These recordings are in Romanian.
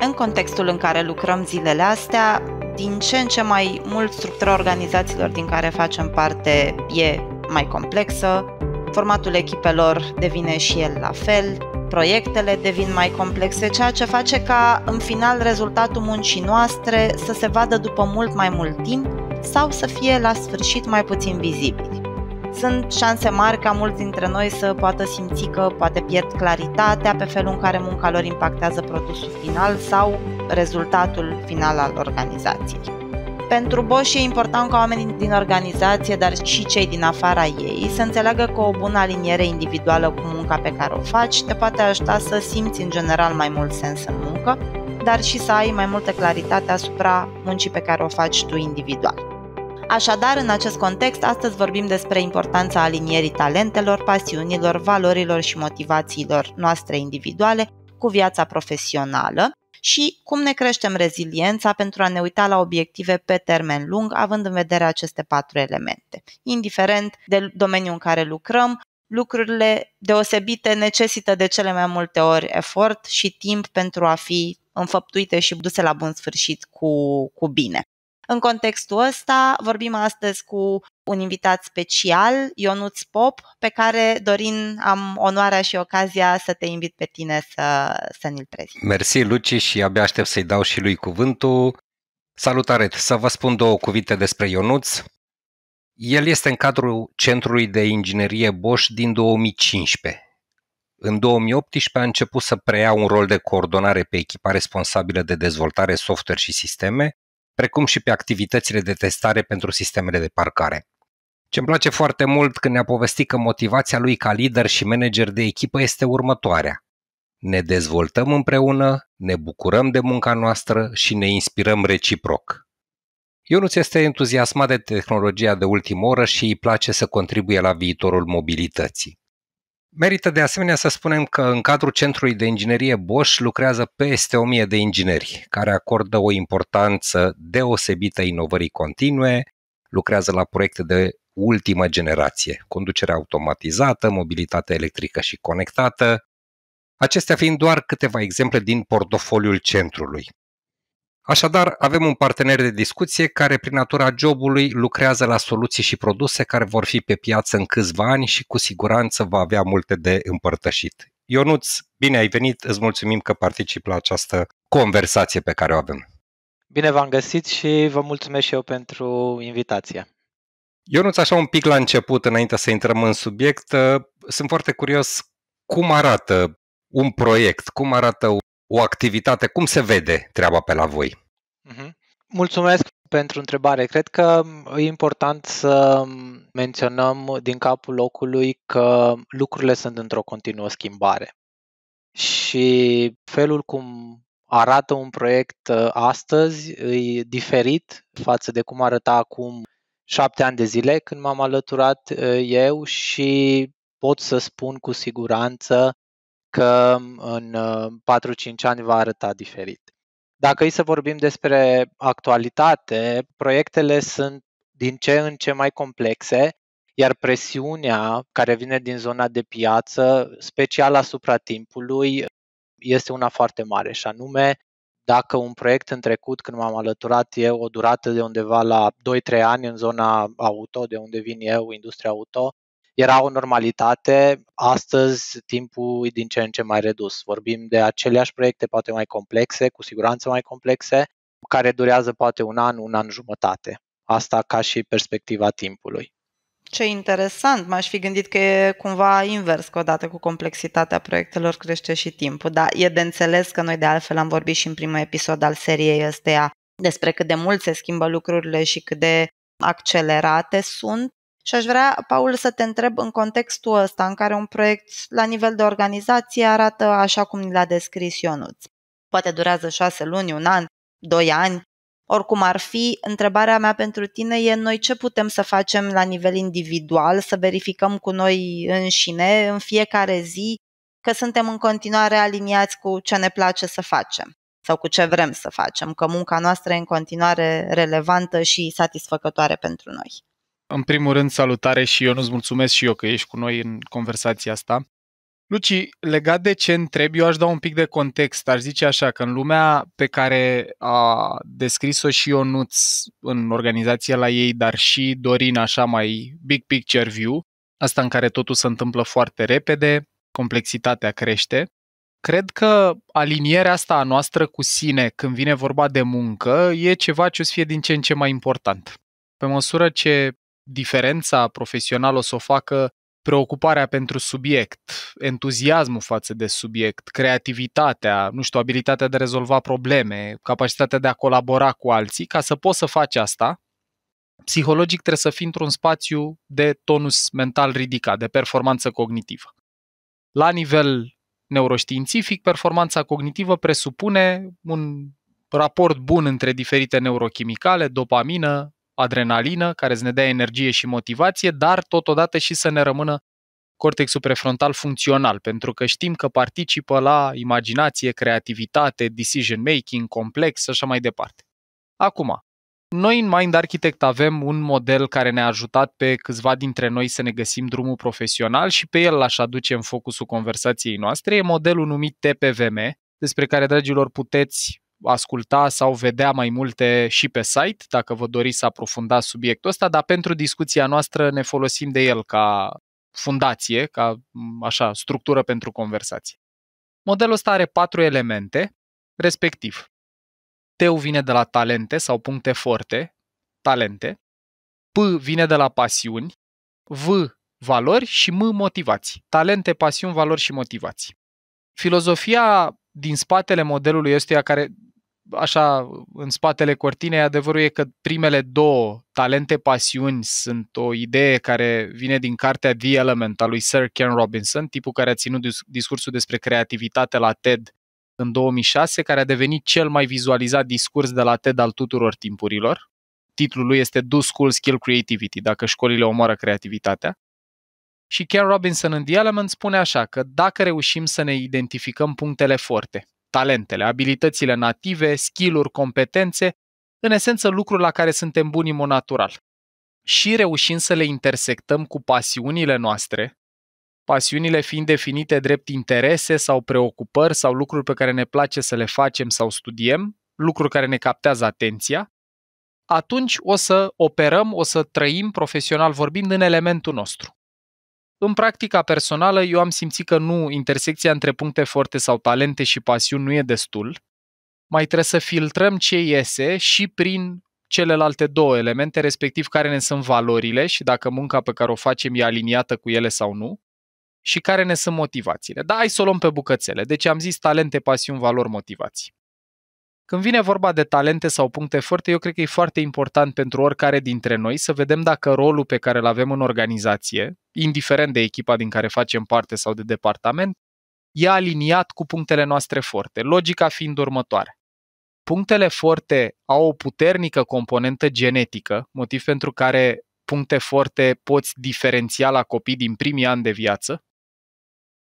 în contextul în care lucrăm zilele astea, din ce în ce mai mult structura organizațiilor din care facem parte e mai complexă, formatul echipelor devine și el la fel, proiectele devin mai complexe, ceea ce face ca, în final, rezultatul muncii noastre să se vadă după mult mai mult timp sau să fie la sfârșit mai puțin vizibil sunt șanse mari ca mulți dintre noi să poată simți că poate pierd claritatea pe felul în care munca lor impactează produsul final sau rezultatul final al organizației. Pentru Bosch e important ca oamenii din organizație, dar și cei din afara ei, să înțeleagă că o bună aliniere individuală cu munca pe care o faci te poate ajuta să simți în general mai mult sens în muncă, dar și să ai mai multă claritate asupra muncii pe care o faci tu individual. Așadar, în acest context, astăzi vorbim despre importanța alinierii talentelor, pasiunilor, valorilor și motivațiilor noastre individuale cu viața profesională și cum ne creștem reziliența pentru a ne uita la obiective pe termen lung, având în vedere aceste patru elemente. Indiferent de domeniul în care lucrăm, lucrurile deosebite necesită de cele mai multe ori efort și timp pentru a fi înfăptuite și duse la bun sfârșit cu, cu bine. În contextul ăsta vorbim astăzi cu un invitat special, Ionuț Pop, pe care, Dorin, am onoarea și ocazia să te invit pe tine să, să ne-l prezint. Mersi, Luci, și abia aștept să-i dau și lui cuvântul. Salutare! Să vă spun două cuvinte despre Ionuț. El este în cadrul Centrului de Inginerie Bosch din 2015. În 2018 a început să preia un rol de coordonare pe echipa responsabilă de dezvoltare software și sisteme precum și pe activitățile de testare pentru sistemele de parcare. Ce îmi place foarte mult când ne-a povestit că motivația lui ca lider și manager de echipă este următoarea. Ne dezvoltăm împreună, ne bucurăm de munca noastră și ne inspirăm reciproc. Ionuț este entuziasmat de tehnologia de ultimă oră și îi place să contribuie la viitorul mobilității. Merită de asemenea să spunem că în cadrul Centrului de Inginerie Bosch lucrează peste 1000 de ingineri care acordă o importanță deosebită inovării continue, lucrează la proiecte de ultimă generație, conducere automatizată, mobilitate electrică și conectată, acestea fiind doar câteva exemple din portofoliul centrului. Așadar, avem un partener de discuție care, prin natura jobului, lucrează la soluții și produse care vor fi pe piață în câțiva ani și cu siguranță va avea multe de împărtășit. Ionuț, bine ai venit, îți mulțumim că particip la această conversație pe care o avem. Bine v-am găsit și vă mulțumesc și eu pentru invitație. Ionuț, așa un pic la început, înainte să intrăm în subiect, sunt foarte curios cum arată un proiect, cum arată o activitate. Cum se vede treaba pe la voi? Mhm. Mulțumesc pentru întrebare. Cred că e important să menționăm din capul locului că lucrurile sunt într-o continuă schimbare. Și felul cum arată un proiect uh, astăzi e diferit față de cum arăta acum șapte ani de zile când m-am alăturat uh, eu și pot să spun cu siguranță că în 4-5 ani va arăta diferit. Dacă îi să vorbim despre actualitate, proiectele sunt din ce în ce mai complexe, iar presiunea care vine din zona de piață, special asupra timpului, este una foarte mare și anume dacă un proiect în trecut, când m-am alăturat eu, o durată de undeva la 2-3 ani în zona auto, de unde vin eu, industria auto, era o normalitate, astăzi timpul e din ce în ce mai redus. Vorbim de aceleași proiecte, poate mai complexe, cu siguranță mai complexe, care durează poate un an, un an jumătate. Asta ca și perspectiva timpului. Ce interesant, m-aș fi gândit că e cumva invers, că odată cu complexitatea proiectelor crește și timpul, dar e de înțeles că noi de altfel am vorbit și în primul episod al seriei ăsteia despre cât de mult se schimbă lucrurile și cât de accelerate sunt și aș vrea, Paul, să te întreb în contextul ăsta, în care un proiect la nivel de organizație arată așa cum l-a descris Ionuț. Poate durează șase luni, un an, doi ani, oricum ar fi, întrebarea mea pentru tine e noi ce putem să facem la nivel individual, să verificăm cu noi înșine în fiecare zi că suntem în continuare aliniați cu ce ne place să facem sau cu ce vrem să facem, că munca noastră e în continuare relevantă și satisfăcătoare pentru noi. În primul rând, salutare și eu nu-ți mulțumesc și eu că ești cu noi în conversația asta. Luci, legat de ce întreb, eu aș da un pic de context. Aș zice așa că în lumea pe care a descris-o și Ionuț în organizația la ei, dar și Dorin așa mai big picture view, asta în care totul se întâmplă foarte repede, complexitatea crește, cred că alinierea asta a noastră cu sine când vine vorba de muncă e ceva ce o să fie din ce în ce mai important. Pe măsură ce diferența profesională o să o facă preocuparea pentru subiect, entuziasmul față de subiect, creativitatea, nu știu, abilitatea de a rezolva probleme, capacitatea de a colabora cu alții, ca să poți să faci asta, psihologic trebuie să fii într-un spațiu de tonus mental ridicat, de performanță cognitivă. La nivel neuroștiințific, performanța cognitivă presupune un raport bun între diferite neurochimicale, dopamină, adrenalină care să ne dea energie și motivație, dar totodată și să ne rămână cortexul prefrontal funcțional, pentru că știm că participă la imaginație, creativitate, decision making, complex și așa mai departe. Acum, noi în Mind Architect avem un model care ne-a ajutat pe câțiva dintre noi să ne găsim drumul profesional și pe el l-aș aduce în focusul conversației noastre. E modelul numit TPVM, despre care, dragilor, puteți asculta sau vedea mai multe și pe site, dacă vă doriți să aprofundați subiectul ăsta, dar pentru discuția noastră ne folosim de el ca fundație, ca așa, structură pentru conversație. Modelul ăsta are patru elemente, respectiv. Teu vine de la talente sau puncte forte, talente. P vine de la pasiuni, V valori și M motivații. Talente, pasiuni, valori și motivații. Filozofia din spatele modelului este care așa în spatele cortinei, adevărul e că primele două, Talente Pasiuni, sunt o idee care vine din cartea The Element a lui Sir Ken Robinson, tipul care a ținut discursul despre creativitate la TED în 2006, care a devenit cel mai vizualizat discurs de la TED al tuturor timpurilor. Titlul lui este Do School Skill Creativity, dacă școlile omoară creativitatea. Și Ken Robinson în The Element spune așa că dacă reușim să ne identificăm punctele forte, talentele, abilitățile native, skill-uri, competențe, în esență lucruri la care suntem buni în natural. Și reușim să le intersectăm cu pasiunile noastre, pasiunile fiind definite drept interese sau preocupări sau lucruri pe care ne place să le facem sau studiem, lucruri care ne captează atenția, atunci o să operăm, o să trăim profesional vorbind în elementul nostru. În practica personală, eu am simțit că nu, intersecția între puncte forte sau talente și pasiuni nu e destul. Mai trebuie să filtrăm ce iese și prin celelalte două elemente, respectiv care ne sunt valorile și dacă munca pe care o facem e aliniată cu ele sau nu, și care ne sunt motivațiile. Da, hai să o luăm pe bucățele. Deci am zis talente, pasiuni, valori, motivații. Când vine vorba de talente sau puncte forte, eu cred că e foarte important pentru oricare dintre noi să vedem dacă rolul pe care îl avem în organizație, indiferent de echipa din care facem parte sau de departament, e aliniat cu punctele noastre forte, logica fiind următoare. Punctele forte au o puternică componentă genetică, motiv pentru care puncte forte poți diferenția la copii din primii ani de viață,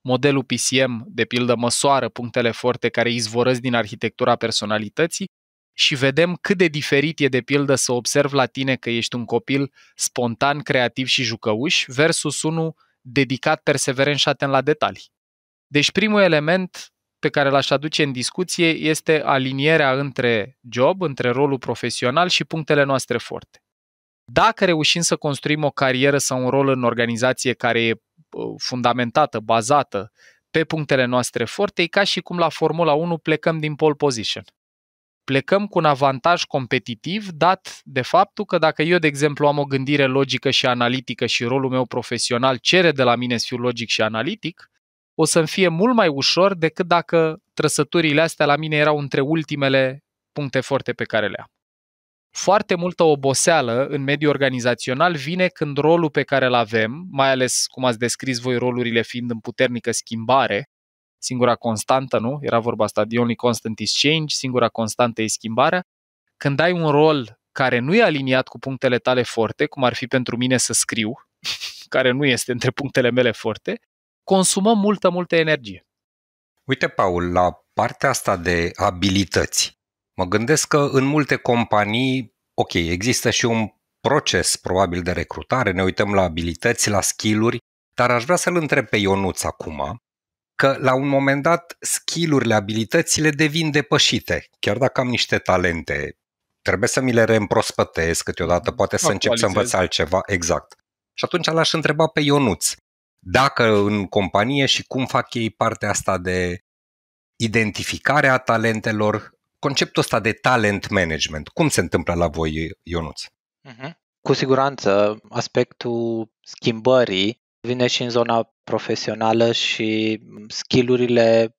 Modelul PCM, de pildă, măsoară punctele forte care izvorăsc din arhitectura personalității și vedem cât de diferit e, de pildă, să observ la tine că ești un copil spontan, creativ și jucăuș versus unul dedicat, perseverent și atent la detalii. Deci primul element pe care l-aș aduce în discuție este alinierea între job, între rolul profesional și punctele noastre forte. Dacă reușim să construim o carieră sau un rol în organizație care e Uh, fundamentată, bazată pe punctele noastre forte, e ca și cum la Formula 1 plecăm din pole position. Plecăm cu un avantaj competitiv dat de faptul că dacă eu, de exemplu, am o gândire logică și analitică și rolul meu profesional cere de la mine să fiu logic și analitic, o să-mi fie mult mai ușor decât dacă trăsăturile astea la mine erau între ultimele puncte forte pe care le am foarte multă oboseală în mediul organizațional vine când rolul pe care îl avem, mai ales cum ați descris voi rolurile fiind în puternică schimbare, singura constantă, nu? Era vorba asta, the only constant is change, singura constantă e schimbarea. Când ai un rol care nu e aliniat cu punctele tale forte, cum ar fi pentru mine să scriu, care nu este între punctele mele forte, consumăm multă, multă energie. Uite, Paul, la partea asta de abilități, Mă gândesc că în multe companii, ok, există și un proces probabil de recrutare, ne uităm la abilități, la skill uri dar aș vrea să-l întreb pe Ionuț acum, că la un moment dat skillurile, abilitățile devin depășite, chiar dacă am niște talente. Trebuie să mi le reîmprospătez câteodată, poate să încep să învăț altceva, exact. Și atunci l-aș întreba pe Ionuț, dacă în companie și cum fac ei partea asta de identificarea talentelor, conceptul ăsta de talent management. Cum se întâmplă la voi, Ionuț? Uh-huh. Cu siguranță, aspectul schimbării vine și în zona profesională și skillurile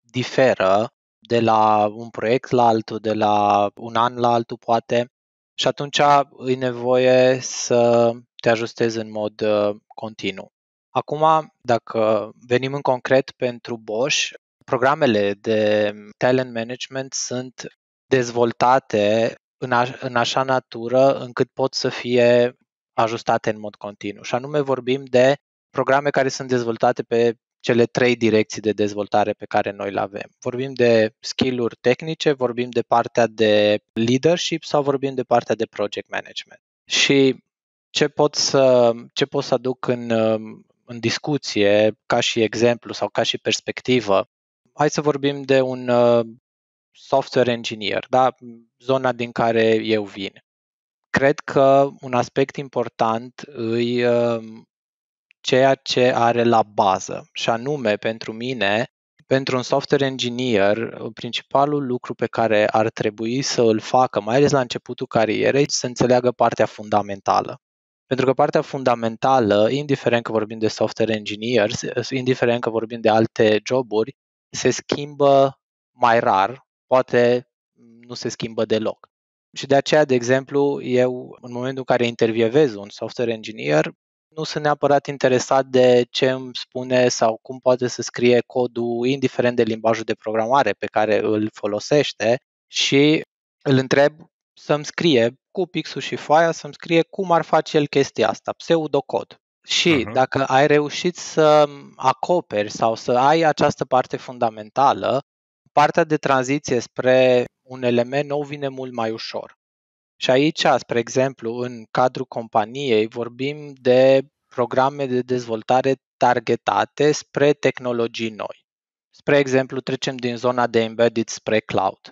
diferă de la un proiect la altul, de la un an la altul poate și atunci e nevoie să te ajustezi în mod uh, continuu. Acum, dacă venim în concret pentru Bosch, Programele de talent management sunt dezvoltate în, a, în așa natură încât pot să fie ajustate în mod continuu. Și anume vorbim de programe care sunt dezvoltate pe cele trei direcții de dezvoltare pe care noi le avem. Vorbim de skill-uri tehnice, vorbim de partea de leadership sau vorbim de partea de project management. Și ce pot să, ce pot să aduc în, în discuție ca și exemplu sau ca și perspectivă hai să vorbim de un uh, software engineer, da? zona din care eu vin. Cred că un aspect important uh, ceea ce are la bază și anume pentru mine, pentru un software engineer, principalul lucru pe care ar trebui să îl facă, mai ales la începutul carierei, să înțeleagă partea fundamentală. Pentru că partea fundamentală, indiferent că vorbim de software engineers, indiferent că vorbim de alte joburi, se schimbă mai rar, poate nu se schimbă deloc. Și de aceea, de exemplu, eu, în momentul în care intervievez un software engineer, nu sunt neapărat interesat de ce îmi spune sau cum poate să scrie codul, indiferent de limbajul de programare pe care îl folosește, și îl întreb să-mi scrie cu pixul și foaia, să-mi scrie cum ar face el chestia asta, pseudocod. Și uh-huh. dacă ai reușit să acoperi sau să ai această parte fundamentală, partea de tranziție spre un element nou vine mult mai ușor. Și aici, spre exemplu, în cadrul companiei vorbim de programe de dezvoltare targetate spre tehnologii noi. Spre exemplu, trecem din zona de embedded spre cloud.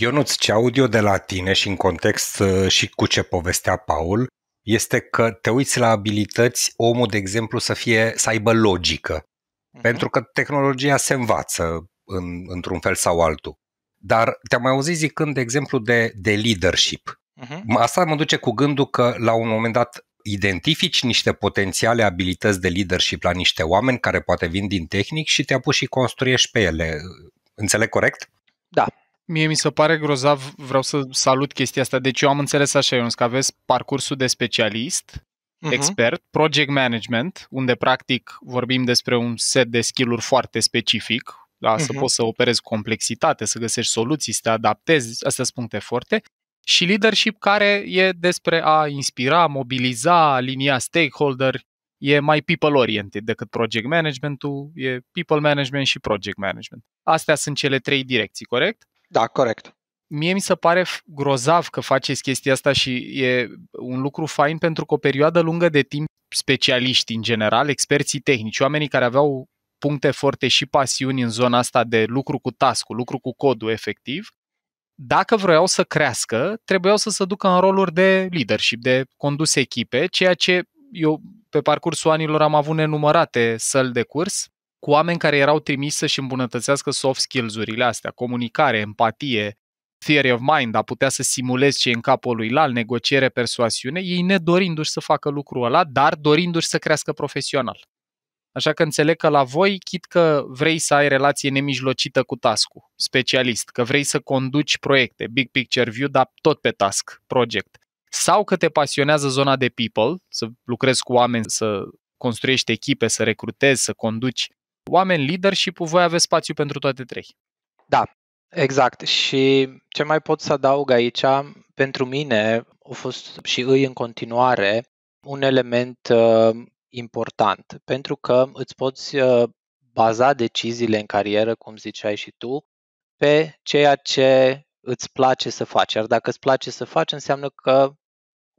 Ionuț, ce audio de la tine și în context uh, și cu ce povestea Paul, este că te uiți la abilități omul, de exemplu, să, fie, să aibă logică. Uh-huh. Pentru că tehnologia se învață în, într-un fel sau altul. Dar te-am mai auzit zicând, de exemplu, de, de leadership. Uh-huh. Asta mă duce cu gândul că la un moment dat identifici niște potențiale abilități de leadership la niște oameni care poate vin din tehnic și te apuci și construiești pe ele. Înțeleg corect? Da, Mie mi se pare grozav, vreau să salut chestia asta. Deci eu am înțeles așa, Ionuț, că aveți parcursul de specialist, uh-huh. expert, project management, unde practic vorbim despre un set de skill-uri foarte specific, da, uh-huh. să mhm. poți să operezi complexitate, să găsești soluții, să te adaptezi, astea sunt puncte forte. Și leadership care e despre a inspira, mobiliza, linia stakeholder, e mai people-oriented decât project management-ul, e people management și project management. Astea sunt cele trei direcții, corect? Da, corect. Mie mi se pare grozav că faceți chestia asta și e un lucru fain pentru că o perioadă lungă de timp specialiști în general, experții tehnici, oamenii care aveau puncte forte și pasiuni în zona asta de lucru cu task lucru cu codul efectiv, dacă vreau să crească, trebuiau să se ducă în roluri de leadership, de condus echipe, ceea ce eu pe parcursul anilor am avut nenumărate săli de curs cu oameni care erau trimiși să-și îmbunătățească soft skills-urile astea, comunicare, empatie, theory of mind, a putea să simulezi ce e în capul lui la negociere, persoasiune, ei nedorindu-și să facă lucrul ăla, dar dorindu-și să crească profesional. Așa că înțeleg că la voi, chit că vrei să ai relație nemijlocită cu task specialist, că vrei să conduci proiecte, big picture view, dar tot pe task, project. Sau că te pasionează zona de people, să lucrezi cu oameni, să construiești echipe, să recrutezi, să conduci oameni, leadership-ul, voi aveți spațiu pentru toate trei. Da, exact. Și ce mai pot să adaug aici, pentru mine a fost și îi în continuare un element uh, important, pentru că îți poți uh, baza deciziile în carieră, cum ziceai și tu, pe ceea ce îți place să faci. Iar dacă îți place să faci, înseamnă că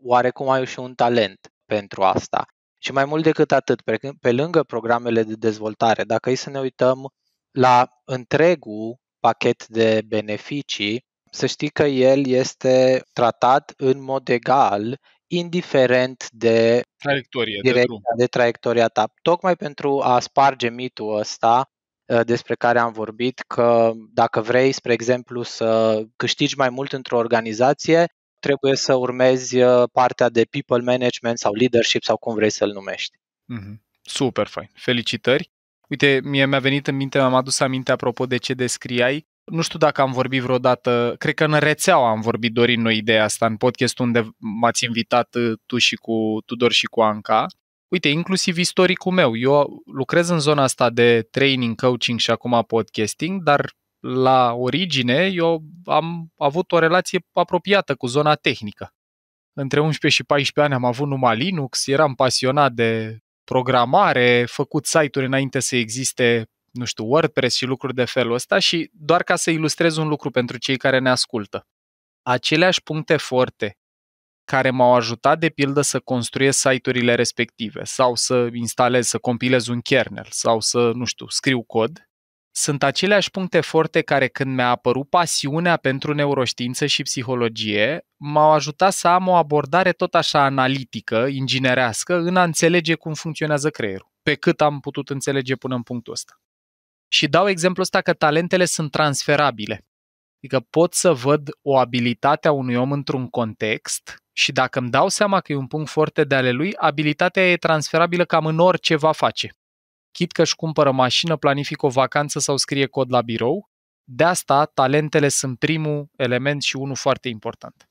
oarecum ai și un talent pentru asta. Și mai mult decât atât, pe, pe lângă programele de dezvoltare, dacă e să ne uităm la întregul pachet de beneficii, să știi că el este tratat în mod egal, indiferent de traiectoria, de, drum. de traiectoria ta. Tocmai pentru a sparge mitul ăsta ă, despre care am vorbit, că dacă vrei, spre exemplu, să câștigi mai mult într-o organizație, trebuie să urmezi uh, partea de people management sau leadership sau cum vrei să-l numești. Mm-hmm. Super fain, felicitări! Uite, mie mi-a venit în minte, mi-am adus aminte apropo de ce descriai. Nu știu dacă am vorbit vreodată, cred că în rețeaua am vorbit, Dorin, noi ideea asta, în podcast unde m-ați invitat uh, tu și cu Tudor și cu Anca. Uite, inclusiv istoricul meu. Eu lucrez în zona asta de training, coaching și acum podcasting, dar la origine, eu am avut o relație apropiată cu zona tehnică. Între 11 și 14 ani am avut numai Linux, eram pasionat de programare, făcut site-uri înainte să existe, nu știu, WordPress și lucruri de felul ăsta și doar ca să ilustrez un lucru pentru cei care ne ascultă. Aceleași puncte forte care m-au ajutat, de pildă, să construiesc site-urile respective sau să instalez, să compilez un kernel sau să, nu știu, scriu cod, sunt aceleași puncte forte care când mi-a apărut pasiunea pentru neuroștiință și psihologie, m-au ajutat să am o abordare tot așa analitică, inginerească, în a înțelege cum funcționează creierul, pe cât am putut înțelege până în punctul ăsta. Și dau exemplu ăsta că talentele sunt transferabile. Adică pot să văd o abilitate a unui om într-un context și dacă îmi dau seama că e un punct foarte de ale lui, abilitatea e transferabilă cam în orice va face. Chit că își cumpără mașină, planifică o vacanță sau scrie cod la birou, de asta talentele sunt primul element și unul foarte important.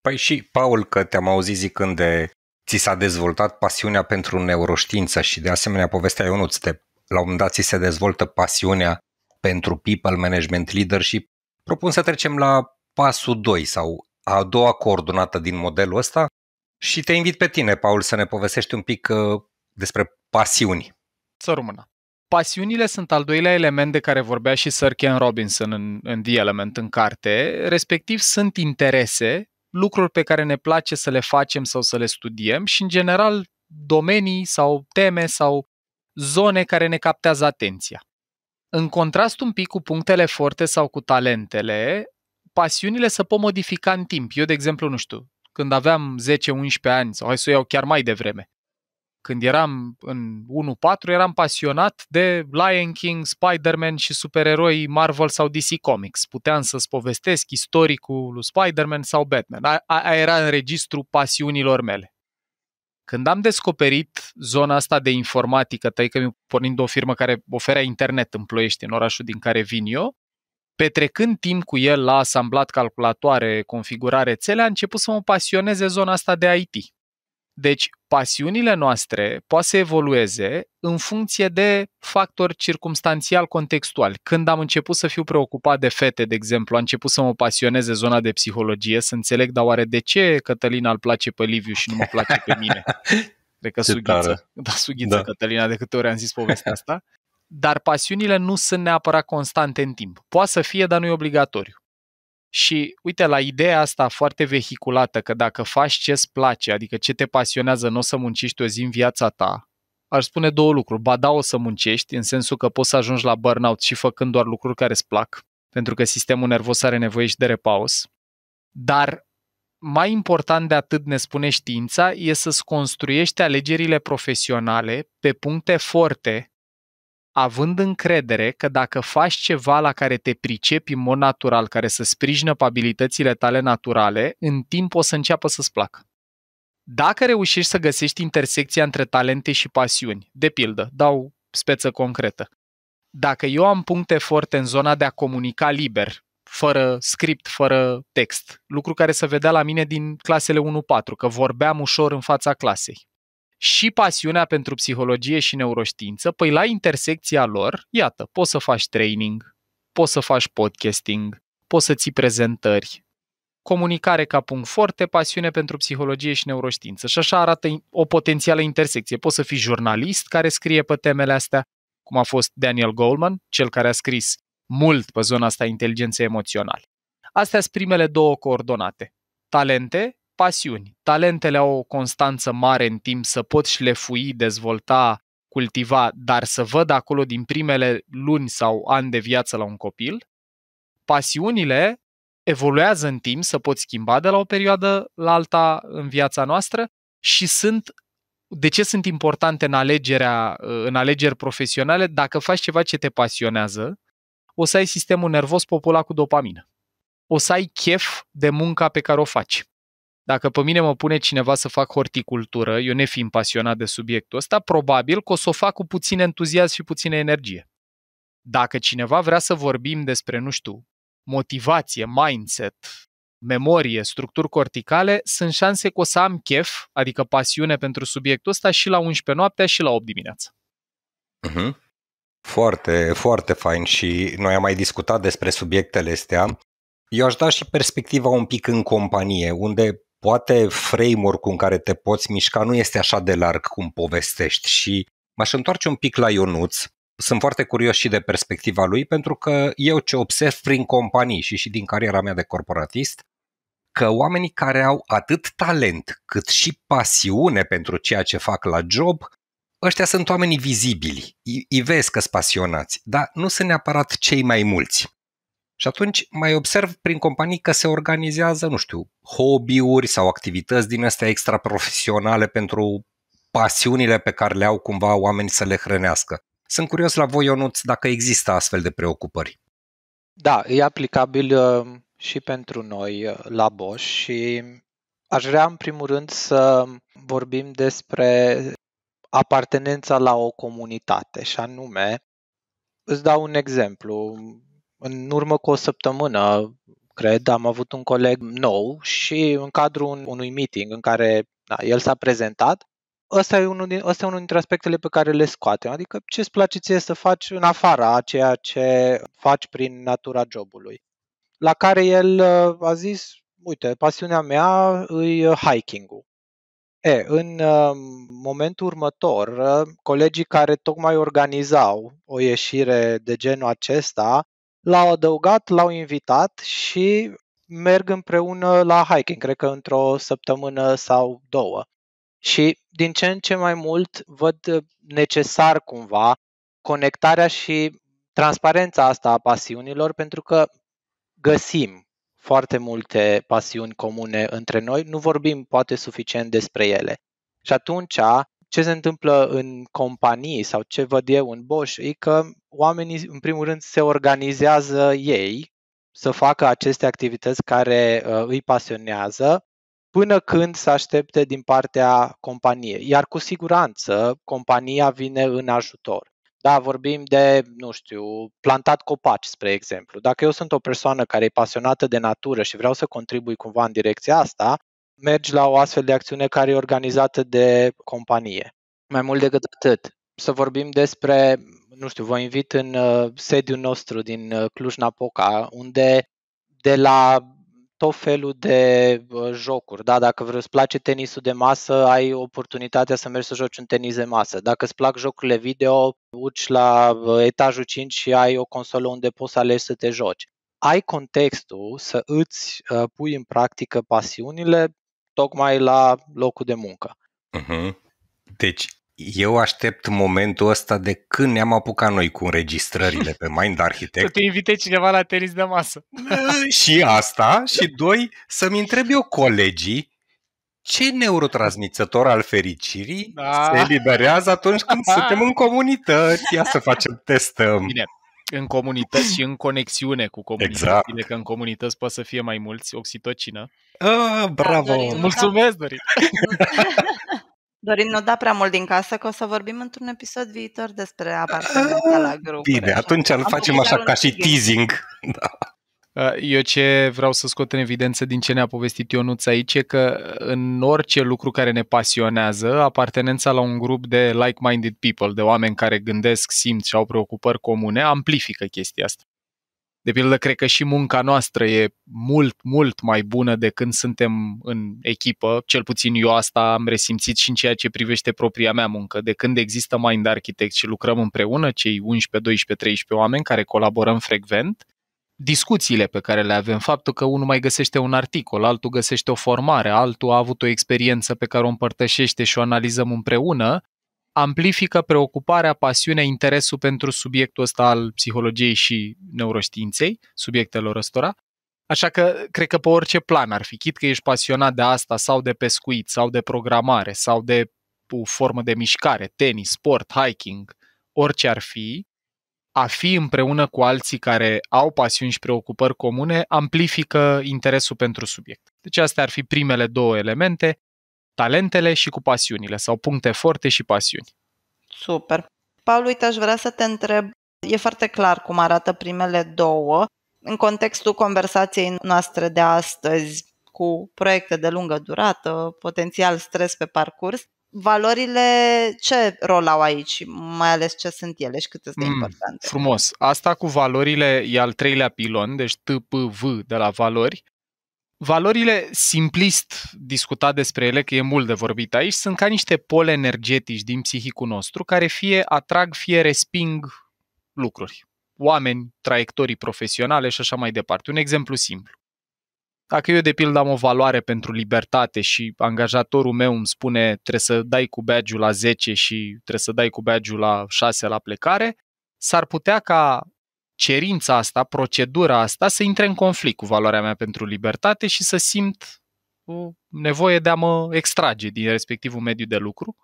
Păi și, Paul, că te-am auzit zicând de ți s-a dezvoltat pasiunea pentru neuroștiință și de asemenea povestea unul te, la un moment dat ți se dezvoltă pasiunea pentru people management leadership. Propun să trecem la pasul 2 sau a doua coordonată din modelul ăsta și te invit pe tine, Paul, să ne povestești un pic uh, despre pasiuni să Pasiunile sunt al doilea element de care vorbea și Sir Ken Robinson în, în The Element, în carte, respectiv sunt interese, lucruri pe care ne place să le facem sau să le studiem și, în general, domenii sau teme sau zone care ne captează atenția. În contrast un pic cu punctele forte sau cu talentele, pasiunile se pot modifica în timp. Eu, de exemplu, nu știu, când aveam 10-11 ani, sau hai să o iau chiar mai devreme, când eram în 1/4, eram pasionat de Lion King, Spider-Man și supereroi Marvel sau DC Comics. Puteam să-ți povestesc istoricul lui Spider-Man sau Batman. A, era în registru pasiunilor mele. Când am descoperit zona asta de informatică, tăică mi pornind o firmă care oferea internet în Ploiești, în orașul din care vin eu, petrecând timp cu el la asamblat calculatoare, configurare țele, a început să mă pasioneze zona asta de IT. Deci, pasiunile noastre pot să evolueze în funcție de factori circumstanțial contextuali. Când am început să fiu preocupat de fete, de exemplu, am început să mă pasioneze zona de psihologie, să înțeleg, dar oare de ce Cătălina îl place pe Liviu și nu mă place pe mine? Cred că sughiță, da, sughiță da. Cătălina, de câte ori am zis povestea asta. Dar pasiunile nu sunt neapărat constante în timp. Poate să fie, dar nu e obligatoriu. Și uite, la ideea asta foarte vehiculată, că dacă faci ce îți place, adică ce te pasionează, nu o să muncești o zi în viața ta, aș spune două lucruri. Ba da, o să muncești, în sensul că poți să ajungi la burnout și făcând doar lucruri care îți plac, pentru că sistemul nervos are nevoie și de repaus. Dar mai important de atât ne spune știința, e să-ți construiești alegerile profesionale pe puncte forte având încredere că dacă faci ceva la care te pricepi în mod natural, care să sprijină abilitățile tale naturale, în timp o să înceapă să-ți placă. Dacă reușești să găsești intersecția între talente și pasiuni, de pildă, dau speță concretă. Dacă eu am puncte forte în zona de a comunica liber, fără script, fără text, lucru care se vedea la mine din clasele 1-4, că vorbeam ușor în fața clasei și pasiunea pentru psihologie și neuroștiință, păi la intersecția lor, iată, poți să faci training, poți să faci podcasting, poți să ții prezentări, comunicare ca punct forte, pasiune pentru psihologie și neuroștiință. Și așa arată o potențială intersecție. Poți să fii jurnalist care scrie pe temele astea, cum a fost Daniel Goleman, cel care a scris mult pe zona asta inteligenței emoționale. Astea sunt primele două coordonate. Talente pasiuni. Talentele au o constanță mare în timp să pot șlefui, dezvolta, cultiva, dar să văd acolo din primele luni sau ani de viață la un copil. Pasiunile evoluează în timp, să pot schimba de la o perioadă la alta în viața noastră și sunt de ce sunt importante în alegerea, în alegeri profesionale? Dacă faci ceva ce te pasionează, o să ai sistemul nervos populat cu dopamină. O să ai chef de munca pe care o faci. Dacă pe mine mă pune cineva să fac horticultură, eu fiind pasionat de subiectul ăsta, probabil că o să o fac cu puțin entuziasm și puțină energie. Dacă cineva vrea să vorbim despre, nu știu, motivație, mindset, memorie, structuri corticale, sunt șanse că o să am chef, adică pasiune pentru subiectul ăsta și la 11 noaptea și la 8 dimineața. Uh-huh. Foarte, foarte fain și noi am mai discutat despre subiectele astea. Eu aș da și perspectiva un pic în companie, unde poate framework-ul în care te poți mișca nu este așa de larg cum povestești și m-aș întoarce un pic la Ionuț. Sunt foarte curios și de perspectiva lui pentru că eu ce observ prin companii și și din cariera mea de corporatist, că oamenii care au atât talent cât și pasiune pentru ceea ce fac la job, ăștia sunt oamenii vizibili, îi vezi că sunt pasionați, dar nu sunt neapărat cei mai mulți. Și atunci mai observ prin companii că se organizează, nu știu, hobby-uri sau activități din astea extraprofesionale pentru pasiunile pe care le au cumva oamenii să le hrănească. Sunt curios la voi, Ionuț, dacă există astfel de preocupări. Da, e aplicabil uh, și pentru noi uh, la Bosch și aș vrea în primul rând să vorbim despre apartenența la o comunitate și anume, îți dau un exemplu, în urmă cu o săptămână, cred, am avut un coleg nou și în cadrul unui meeting în care da, el s-a prezentat, ăsta e, unul din, ăsta e unul dintre aspectele pe care le scoate. Adică ce îți place ție să faci în afara a ceea ce faci prin natura jobului. La care el uh, a zis, uite, pasiunea mea e uh, hiking-ul. E, în uh, momentul următor, uh, colegii care tocmai organizau o ieșire de genul acesta l-au adăugat, l-au invitat și merg împreună la hiking, cred că într-o săptămână sau două. Și din ce în ce mai mult văd necesar cumva conectarea și transparența asta a pasiunilor, pentru că găsim foarte multe pasiuni comune între noi, nu vorbim poate suficient despre ele. Și atunci ce se întâmplă în companii sau ce văd eu în Bosch e că oamenii, în primul rând, se organizează ei să facă aceste activități care uh, îi pasionează până când se aștepte din partea companiei. Iar cu siguranță compania vine în ajutor. Da, vorbim de, nu știu, plantat copaci, spre exemplu. Dacă eu sunt o persoană care e pasionată de natură și vreau să contribui cumva în direcția asta, mergi la o astfel de acțiune care e organizată de companie. Mai mult decât atât, să vorbim despre, nu știu, vă invit în uh, sediul nostru din uh, Cluj-Napoca, unde de la tot felul de uh, jocuri. Da? Dacă vreți îți place tenisul de masă, ai oportunitatea să mergi să joci un tenis de masă. Dacă îți plac jocurile video, urci la etajul 5 și ai o consolă unde poți să alegi să te joci. Ai contextul să îți pui în practică pasiunile tocmai la locul de muncă. Uh-huh. Deci, eu aștept momentul ăsta de când ne-am apucat noi cu înregistrările pe Mind Architect. Să te invite cineva la tenis de masă. și asta, și doi, să-mi întreb eu colegii ce neurotransmițător al fericirii da. se eliberează atunci când suntem în comunități? Ia să facem, testăm. Bine, în comunități și în conexiune cu comunitățile, exact. că în comunități poate să fie mai mulți, oxitocină. Ah, da, bravo! Da, Dorin, Mulțumesc, Dorin! Dorin, nu da prea mult din casă, că o să vorbim într-un episod viitor despre apartamentul la ah, grup. Bine, atunci îl facem așa ca și teasing. Da. Uh, eu ce vreau să scot în evidență din ce ne-a povestit Ionuț aici e că uh, în orice lucru care ne pasionează, apartenența la un grup de like-minded people, de oameni care gândesc, simt și au preocupări comune, amplifică chestia asta. De pildă, cred că și munca noastră e mult, mult mai bună de când suntem în echipă, cel puțin eu asta am resimțit și în ceea ce privește propria mea muncă. De când există Mind Architect și lucrăm împreună, cei 11, 12, 13 oameni care colaborăm frecvent, discuțiile pe care le avem, faptul că unul mai găsește un articol, altul găsește o formare, altul a avut o experiență pe care o împărtășește și o analizăm împreună, amplifică preocuparea, pasiunea, interesul pentru subiectul ăsta al psihologiei și neuroștiinței, subiectelor ăstora. Așa că cred că pe orice plan ar fi, chit că ești pasionat de asta sau de pescuit, sau de programare, sau de o formă de mișcare, tenis, sport, hiking, orice ar fi, a fi împreună cu alții care au pasiuni și preocupări comune amplifică interesul pentru subiect. Deci astea ar fi primele două elemente, talentele și cu pasiunile, sau puncte forte și pasiuni. Super. Paul, uite, aș vrea să te întreb, e foarte clar cum arată primele două, în contextul conversației noastre de astăzi cu proiecte de lungă durată, potențial stres pe parcurs, valorile ce rol au aici, mai ales ce sunt ele și cât sunt de mm, importante. Frumos. Asta cu valorile e al treilea pilon, deci TPV de la valori. Valorile simplist discutat despre ele, că e mult de vorbit aici, sunt ca niște pole energetici din psihicul nostru care fie atrag, fie resping lucruri. Oameni, traiectorii profesionale și așa mai departe. Un exemplu simplu. Dacă eu, de pildă, am o valoare pentru libertate și angajatorul meu îmi spune trebuie să dai cu badge la 10 și trebuie să dai cu badge la 6 la plecare, s-ar putea ca cerința asta, procedura asta, să intre în conflict cu valoarea mea pentru libertate și să simt o nevoie de a mă extrage din respectivul mediu de lucru.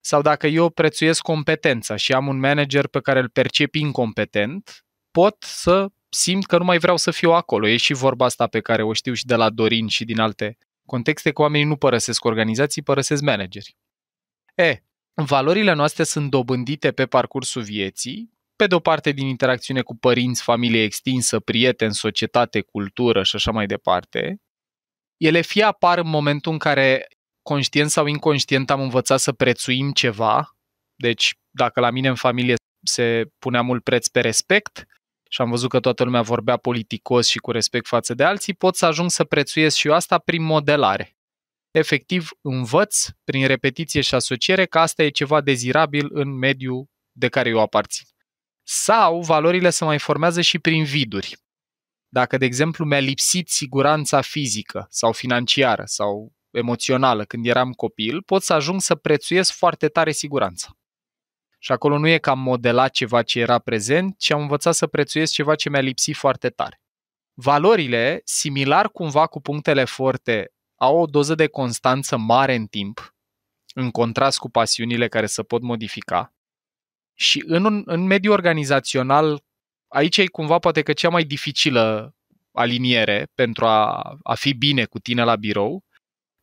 Sau dacă eu prețuiesc competența și am un manager pe care îl percep incompetent, pot să simt că nu mai vreau să fiu acolo. E și vorba asta pe care o știu și de la Dorin și din alte contexte, că oamenii nu părăsesc organizații, părăsesc manageri. E, valorile noastre sunt dobândite pe parcursul vieții, pe de o parte din interacțiune cu părinți, familie extinsă, prieteni, societate, cultură și așa mai departe. Ele fie apar în momentul în care conștient sau inconștient am învățat să prețuim ceva, deci dacă la mine în familie se punea mult preț pe respect, și am văzut că toată lumea vorbea politicos și cu respect față de alții, pot să ajung să prețuiesc și eu asta prin modelare. Efectiv, învăț prin repetiție și asociere că asta e ceva dezirabil în mediul de care eu aparțin. Sau valorile se mai formează și prin viduri. Dacă, de exemplu, mi-a lipsit siguranța fizică sau financiară sau emoțională când eram copil, pot să ajung să prețuiesc foarte tare siguranța. Și acolo nu e că am modelat ceva ce era prezent, ci am învățat să prețuiesc ceva ce mi-a lipsit foarte tare. Valorile, similar cumva cu punctele forte, au o doză de constanță mare în timp, în contrast cu pasiunile care se pot modifica. Și în, un, în mediul organizațional, aici e cumva poate că cea mai dificilă aliniere pentru a, a fi bine cu tine la birou,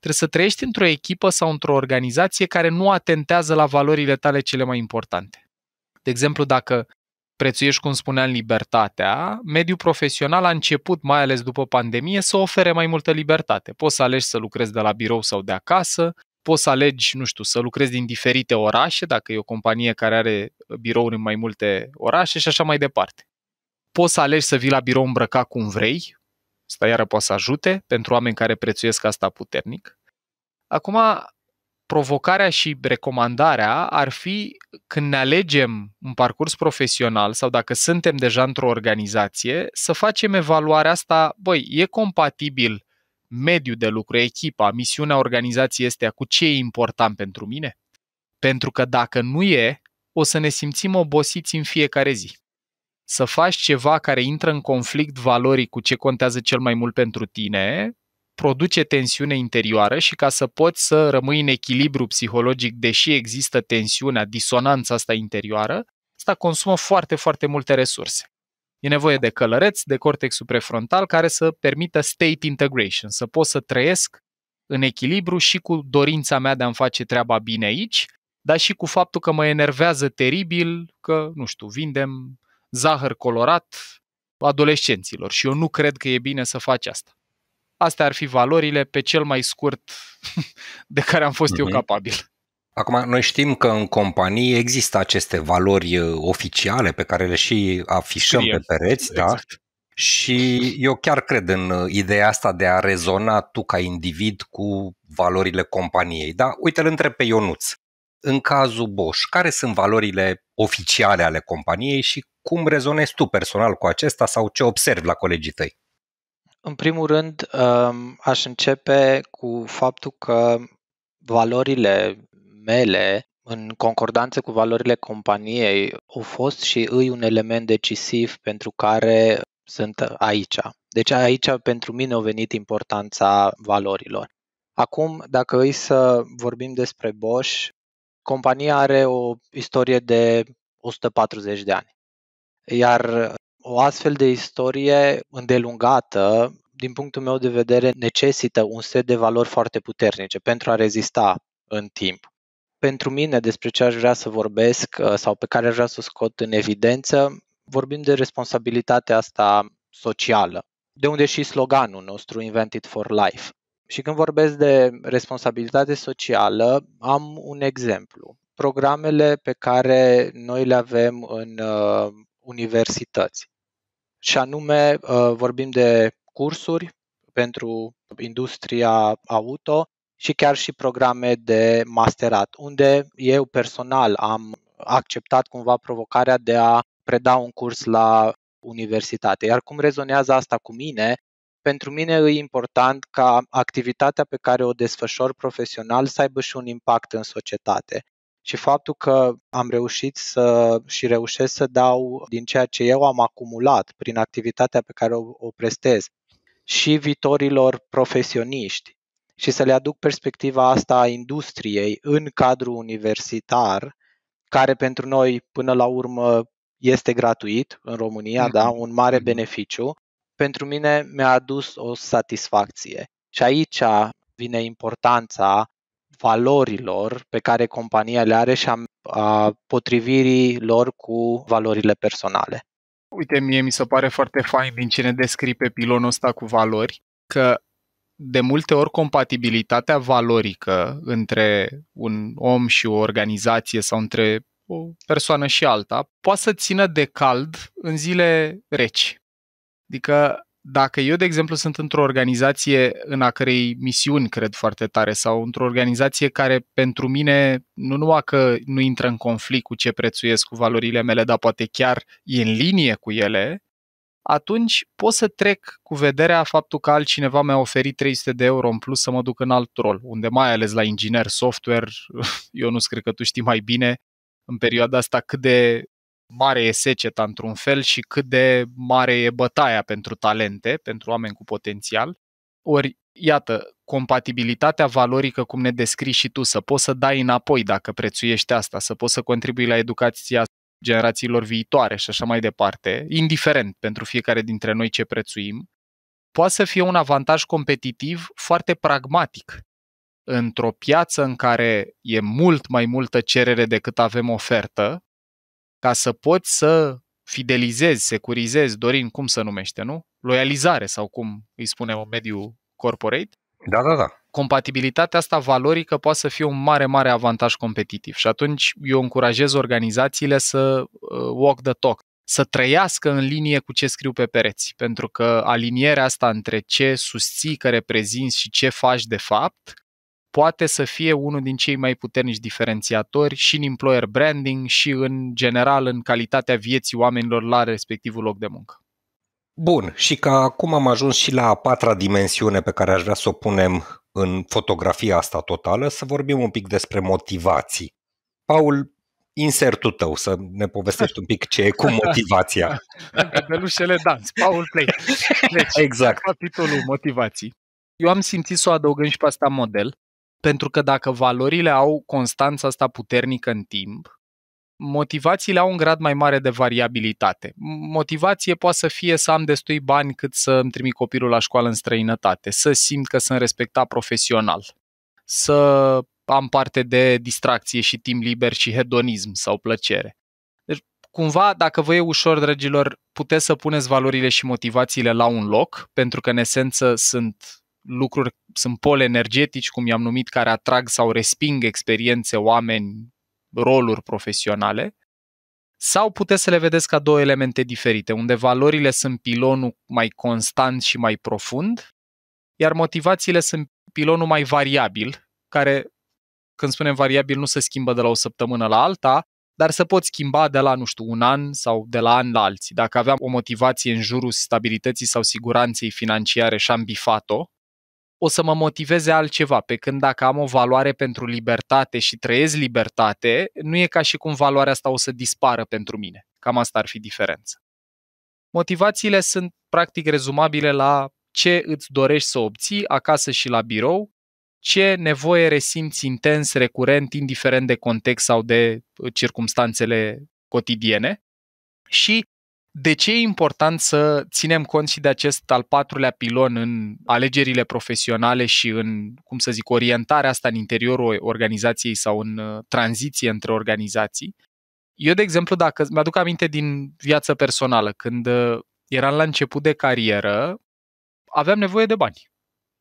Trebuie să trăiești într-o echipă sau într-o organizație care nu atentează la valorile tale cele mai importante. De exemplu, dacă prețuiești, cum spuneam, libertatea, mediul profesional a început, mai ales după pandemie, să ofere mai multă libertate. Poți să alegi să lucrezi de la birou sau de acasă, poți să alegi, nu știu, să lucrezi din diferite orașe, dacă e o companie care are birouri în mai multe orașe și așa mai departe. Poți să alegi să vii la birou îmbrăcat cum vrei, asta iară poate să ajute pentru oameni care prețuiesc asta puternic. Acum, provocarea și recomandarea ar fi când ne alegem un parcurs profesional sau dacă suntem deja într-o organizație, să facem evaluarea asta, băi, e compatibil mediul de lucru, echipa, misiunea organizației este cu ce e important pentru mine? Pentru că dacă nu e, o să ne simțim obosiți în fiecare zi. Să faci ceva care intră în conflict valorii cu ce contează cel mai mult pentru tine, produce tensiune interioară și ca să poți să rămâi în echilibru psihologic, deși există tensiunea, disonanța asta interioară, asta consumă foarte, foarte multe resurse. E nevoie de călăreți, de cortexul prefrontal, care să permită state integration, să pot să trăiesc în echilibru și cu dorința mea de a-mi face treaba bine aici, dar și cu faptul că mă enervează teribil că, nu știu, vindem zahăr colorat adolescenților și eu nu cred că e bine să faci asta. Astea ar fi valorile pe cel mai scurt de care am fost mm-hmm. eu mhm. capabil. Acum, noi știm că în companii există aceste valori uh, oficiale pe care le și afișăm Scrie. pe pereți, da? exact. da? Și eu chiar cred în uh, ideea asta de a rezona tu ca individ cu valorile companiei. Da? Uite, îl întreb pe Ionuț. În cazul Bosch, care sunt valorile oficiale ale companiei și cum rezonezi tu personal cu acesta sau ce observi la colegii tăi? În primul rând, um, aș începe cu faptul că valorile mele, în concordanță cu valorile companiei, au fost și îi un element decisiv pentru care sunt aici. Deci aici pentru mine a venit importanța valorilor. Acum, dacă îi să vorbim despre Bosch, compania are o istorie de 140 de ani. Iar o astfel de istorie îndelungată, din punctul meu de vedere, necesită un set de valori foarte puternice pentru a rezista în timp. Pentru mine, despre ce aș vrea să vorbesc uh, sau pe care aș vrea să o scot în evidență, vorbim de responsabilitatea asta socială, de unde și sloganul nostru Invented for Life. Și când vorbesc de responsabilitate socială, am un exemplu. Programele pe care noi le avem în uh, universități și anume uh, vorbim de cursuri pentru industria auto și chiar și programe de masterat, unde eu personal am acceptat cumva provocarea de a preda un curs la universitate. Iar cum rezonează asta cu mine? Pentru mine e important ca activitatea pe care o desfășor profesional să aibă și un impact în societate și faptul că am reușit să și reușesc să dau din ceea ce eu am acumulat prin activitatea pe care o, o prestez și viitorilor profesioniști și să le aduc perspectiva asta a industriei în cadrul universitar, care pentru noi până la urmă este gratuit în România, mm-hmm. da, un mare mhm. beneficiu, pentru mine mi-a adus o satisfacție. Și aici vine importanța valorilor pe care compania le are și a, a potrivirii lor cu valorile personale. Uite, mie mi se pare foarte fain din ce ne pe pilonul ăsta cu valori, că de multe ori compatibilitatea valorică între un om și o organizație sau între o persoană și alta poate să țină de cald în zile reci. Adică dacă eu, de exemplu, sunt într-o organizație în a cărei misiuni cred foarte tare sau într-o organizație care pentru mine nu numai că nu intră în conflict cu ce prețuiesc, cu valorile mele, dar poate chiar e în linie cu ele, atunci pot să trec cu vederea faptul că altcineva mi-a oferit 300 de euro în plus să mă duc în alt rol, unde mai ales la inginer software, eu nu cred că tu știi mai bine în perioada asta cât de mare e seceta într-un fel și cât de mare e bătaia pentru talente, pentru oameni cu potențial. Ori, iată, compatibilitatea valorică, cum ne descrii și tu, să poți să dai înapoi dacă prețuiești asta, să poți să contribui la educația generațiilor viitoare și așa mai departe, indiferent pentru fiecare dintre noi ce prețuim, poate să fie un avantaj competitiv foarte pragmatic. Într-o piață în care e mult mai multă cerere decât avem ofertă, ca să poți să fidelizezi, securizezi, Dorin, cum se numește, nu? Loializare sau cum îi spunem în mediul corporate. Da, da, da. Compatibilitatea asta valorică poate să fie un mare, mare avantaj competitiv și atunci eu încurajez organizațiile să uh, walk the talk, să trăiască în linie cu ce scriu pe pereți, pentru că alinierea asta între ce susții că reprezinți și ce faci de fapt poate să fie unul din cei mai puternici diferențiatori și în employer branding și în general în calitatea vieții oamenilor la respectivul loc de muncă. Bun, și ca acum am ajuns și la a patra dimensiune pe care aș vrea să o punem în fotografia asta totală, să vorbim un pic despre motivații. Paul, insertul tău, să ne povestești un pic ce e cu motivația. Pelușele dans, Paul Play. Deci, exact. capitolul motivații. Eu am simțit să o adăugăm și pe asta model, pentru că dacă valorile au constanța asta puternică în timp, motivațiile au un grad mai mare de variabilitate. Motivație poate să fie să am destui bani cât să îmi trimit copilul la școală în străinătate, să simt că sunt respectat profesional, să am parte de distracție și timp liber și hedonism sau plăcere. Deci, cumva, dacă vă e ușor, dragilor, puteți să puneți valorile și motivațiile la un loc, pentru că, în esență, sunt lucruri, sunt pole energetici, cum i-am numit, care atrag sau resping experiențe, oameni, roluri profesionale. Sau puteți să le vedeți ca două elemente diferite, unde valorile sunt pilonul mai constant și mai profund, iar motivațiile sunt pilonul mai variabil, care, când spunem variabil, nu se schimbă de la o săptămână la alta, dar se pot schimba de la, nu știu, un an sau de la an la alții. Dacă aveam o motivație în jurul stabilității sau siguranței financiare și am bifat-o, o să mă motiveze altceva. Pe când dacă am o valoare pentru libertate și trăiesc libertate, nu e ca și cum valoarea asta o să dispară pentru mine. Cam asta ar fi diferența. Motivațiile sunt practic rezumabile la ce îți dorești să obții acasă și la birou, ce nevoie resimți intens, recurent, indiferent de context sau de uh, circumstanțele cotidiene și de ce e important să ținem cont și de acest al patrulea pilon în alegerile profesionale și în, cum să zic, orientarea asta în interiorul organizației sau în uh, tranziție între organizații? Eu, de exemplu, dacă mi-aduc aminte din viața personală, când uh, eram la început de carieră, aveam nevoie de bani.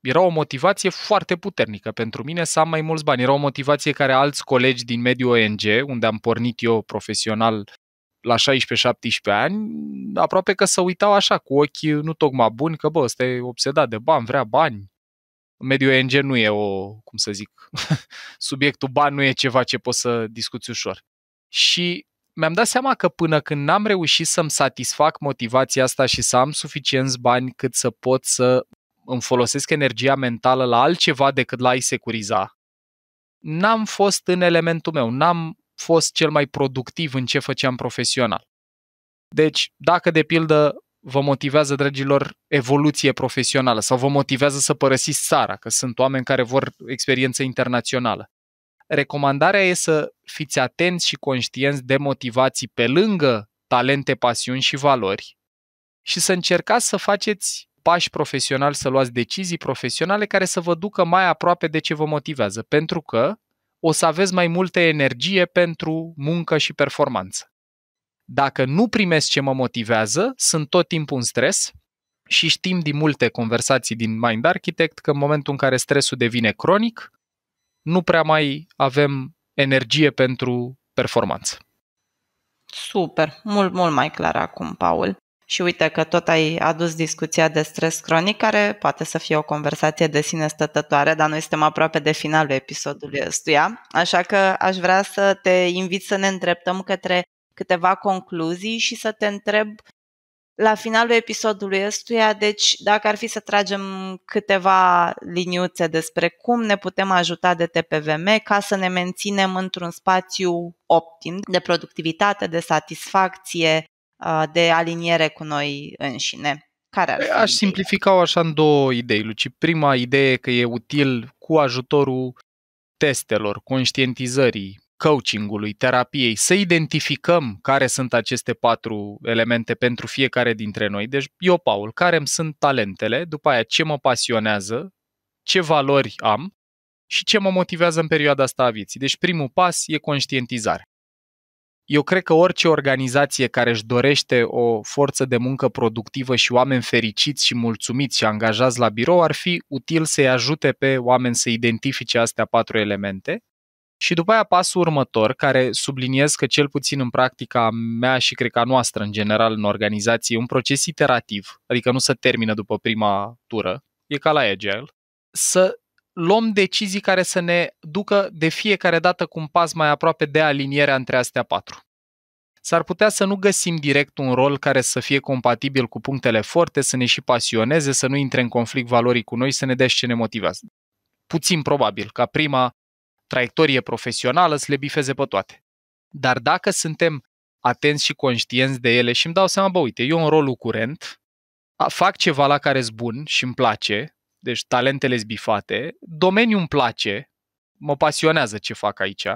Era o motivație foarte puternică pentru mine să am mai mulți bani. Era o motivație care alți colegi din mediul ONG, unde am pornit eu profesional la 16-17 ani, aproape că se uitau așa, cu ochii nu tocmai buni, că bă, ăsta e obsedat de bani, vrea bani. Mediul ONG nu e o, cum să zic, subiectul bani nu e ceva ce poți să discuți ușor. Și mi-am dat seama că până când n-am reușit să-mi satisfac motivația asta și să am suficienți bani cât să pot să îmi folosesc energia mentală la altceva decât la a-i securiza, n-am fost în elementul meu, n-am fost cel mai productiv în ce făceam profesional. Deci, dacă de pildă vă motivează, dragilor, evoluție profesională sau vă motivează să părăsiți țara, că sunt oameni care vor experiență internațională. Recomandarea e să fiți atenți și conștienți de motivații pe lângă talente, pasiuni și valori și să încercați să faceți pași profesionali, să luați decizii profesionale care să vă ducă mai aproape de ce vă motivează. Pentru că o să aveți mai multă energie pentru muncă și performanță. Dacă nu primesc ce mă motivează, sunt tot timpul în stres și știm din multe conversații din Mind Architect că în momentul în care stresul devine cronic, nu prea mai avem energie pentru performanță. Super, mult, mult mai clar acum, Paul. Și uite că tot ai adus discuția de stres cronic, care poate să fie o conversație de sine stătătoare, dar noi suntem aproape de finalul episodului ăstuia, așa că aș vrea să te invit să ne îndreptăm către câteva concluzii și să te întreb la finalul episodului ăstuia, deci dacă ar fi să tragem câteva liniuțe despre cum ne putem ajuta de TPVM ca să ne menținem într-un spațiu optim de productivitate, de satisfacție, Uh, de aliniere cu noi înșine. Care ar păi, fi Aș simplifica-o așa în două idei, Luci. Prima idee că e util cu ajutorul testelor, conștientizării, coachingului, terapiei, să identificăm care sunt aceste patru elemente pentru fiecare dintre noi. Deci eu, Paul, care îmi sunt talentele, după aia ce mă pasionează, ce valori am și ce mă motivează în perioada asta a vieții. Deci primul pas e conștientizare eu cred că orice organizație care își dorește o forță de muncă productivă și oameni fericiți și mulțumiți și angajați la birou ar fi util să-i ajute pe oameni să identifice astea patru elemente. Și după aia pasul următor, care subliniez că cel puțin în practica mea și cred că a noastră în general în organizație, e un proces iterativ, adică nu se termină după prima tură, e ca la Agile, să luăm decizii care să ne ducă de fiecare dată cu un pas mai aproape de alinierea între astea patru. S-ar putea să nu găsim direct un rol care să fie compatibil cu punctele forte, să ne și pasioneze, să nu intre în conflict valorii cu noi, să ne dea și ce ne motivează. Puțin probabil ca prima traiectorie profesională să le bifeze pe toate. Dar dacă suntem atenți și conștienți de ele și îmi dau seama, bă, uite, eu în rolul curent fac ceva la care sunt bun și îmi place, deci talentele zbifate. Domeniul îmi place, mă pasionează ce fac aici,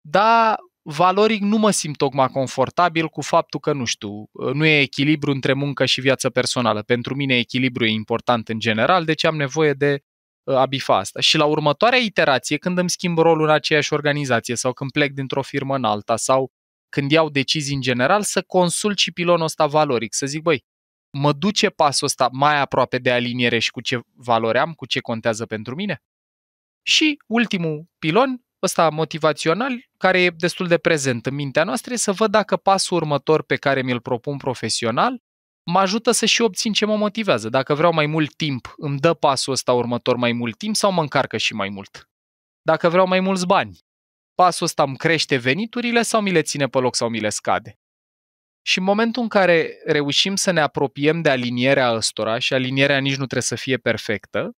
dar valoric nu mă simt tocmai confortabil cu faptul că, nu știu, nu e echilibru între muncă și viață personală. Pentru mine echilibru e important în general, deci am nevoie de uh, a bifa asta. Și la următoarea iterație, când îmi schimb rolul în aceeași organizație sau când plec dintr-o firmă în alta sau când iau decizii în general, să consult și pilonul ăsta valoric, să zic, băi, mă duce pasul ăsta mai aproape de aliniere și cu ce valoare am, cu ce contează pentru mine? Și ultimul pilon, ăsta motivațional, care e destul de prezent în mintea noastră, e să văd dacă pasul următor pe care mi-l propun profesional mă ajută să și obțin ce mă motivează. Dacă vreau mai mult timp, îmi dă pasul ăsta următor mai mult timp sau mă încarcă și mai mult? Dacă vreau mai mulți bani, pasul ăsta îmi crește veniturile sau mi le ține pe loc sau mi le scade? Și în momentul în care reușim să ne apropiem de alinierea ăstora, și alinierea nici nu trebuie să fie perfectă,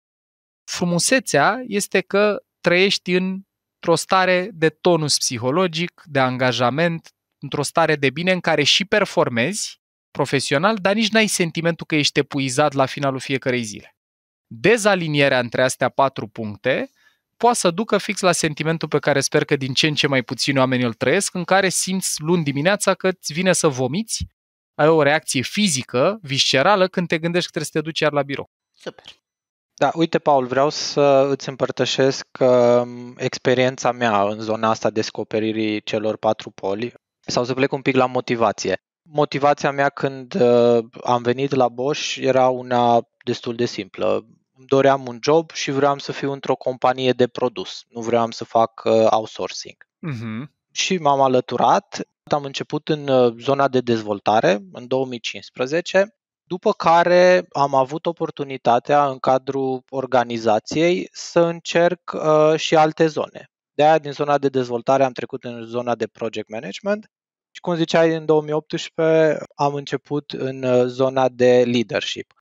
frumusețea este că trăiești într-o stare de tonus psihologic, de angajament, într-o stare de bine în care și performezi profesional, dar nici n-ai sentimentul că ești epuizat la finalul fiecărei zile. Dezalinierea între astea patru puncte poate să ducă fix la sentimentul pe care sper că din ce în ce mai puțini oameni îl trăiesc, în care simți luni dimineața că îți vine să vomiți, ai o reacție fizică, viscerală, când te gândești că trebuie să te duci iar la birou. Super. Da, uite, Paul, vreau să îți împărtășesc um, experiența mea în zona asta descoperirii celor patru poli sau să plec un pic la motivație. Motivația mea când uh, am venit la Bosch era una destul de simplă îmi doream un job și vreau să fiu într-o companie de produs, nu vreau să fac uh, outsourcing. Uh-huh. Și m-am alăturat, am început în uh, zona de dezvoltare în 2015, după care am avut oportunitatea în cadrul organizației să încerc uh, și alte zone. De aia din zona de dezvoltare am trecut în zona de project management și cum ziceai în 2018 am început în uh, zona de leadership.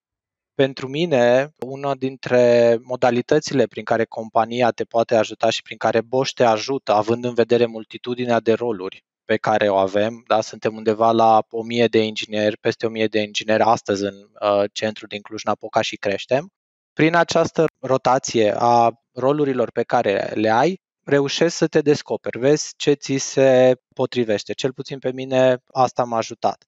Pentru mine, una dintre modalitățile prin care compania te poate ajuta și prin care Bosch te ajută, având în vedere multitudinea de roluri pe care o avem, da? suntem undeva la 1000 de ingineri, peste 1000 de ingineri astăzi în uh, centrul din Cluj-Napoca și creștem. Prin această rotație a rolurilor pe care le ai, reușești să te descoperi, vezi ce ți se potrivește. Cel puțin pe mine asta m-a ajutat.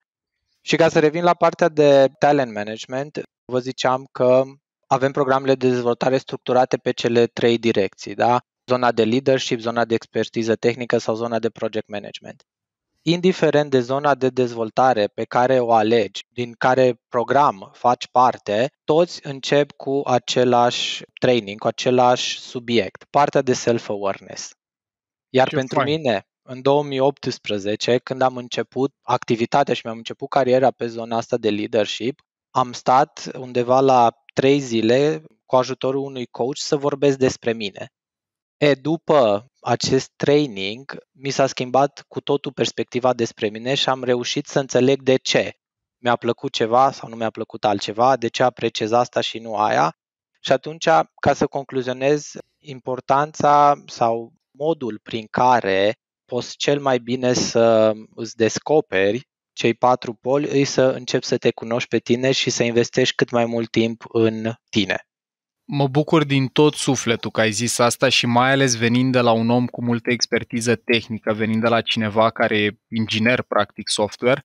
Și ca să revin la partea de talent management, vă ziceam că avem programele de dezvoltare structurate pe cele trei direcții, da? zona de leadership, zona de expertiză tehnică sau zona de project management. Indiferent de zona de dezvoltare pe care o alegi, din care program faci parte, toți încep cu același training, cu același subiect, partea de self-awareness. Iar Ce pentru fain. mine, în 2018, când am început activitatea și mi-am început cariera pe zona asta de leadership, am stat undeva la trei zile cu ajutorul unui coach să vorbesc despre mine. E, după acest training, mi s-a schimbat cu totul perspectiva despre mine și am reușit să înțeleg de ce mi-a plăcut ceva sau nu mi-a plăcut altceva, de ce apreciez asta și nu aia. Și atunci, ca să concluzionez, importanța sau modul prin care poți cel mai bine să îți descoperi cei patru poli îi să începi să te cunoști pe tine și să investești cât mai mult timp în tine. Mă bucur din tot sufletul că ai zis asta și mai ales venind de la un om cu multă expertiză tehnică, venind de la cineva care e inginer practic software.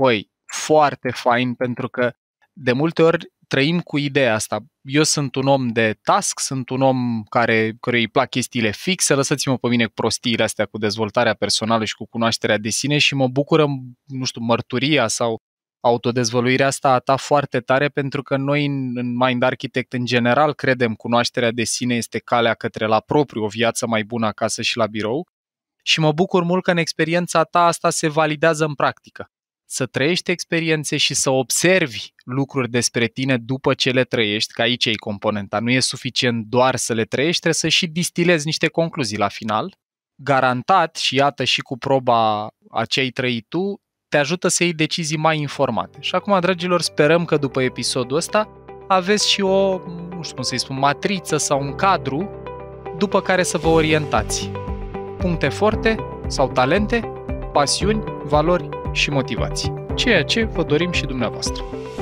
Băi, foarte fain pentru că de multe ori trăim cu ideea asta. Eu sunt un om de task, sunt un om care, care îi plac chestiile fixe, lăsați-mă pe mine cu prostiile astea cu dezvoltarea personală și cu cunoașterea de sine și mă bucură, nu știu, mărturia sau autodezvăluirea asta a ta foarte tare pentru că noi în Mind Architect în general credem cunoașterea de sine este calea către la propriu o viață mai bună acasă și la birou și mă bucur mult că în experiența ta asta se validează în practică să trăiești experiențe și să observi lucruri despre tine după ce le trăiești, că aici e componenta. Nu e suficient doar să le trăiești, trebuie să și distilezi niște concluzii la final. Garantat, și iată și cu proba a ce ai trăit tu, te ajută să iei decizii mai informate. Și acum, dragilor, sperăm că după episodul ăsta aveți și o, nu știu cum să-i spun, matriță sau un cadru după care să vă orientați. Puncte forte sau talente, pasiuni, valori și motivați, ceea ce vă dorim și dumneavoastră.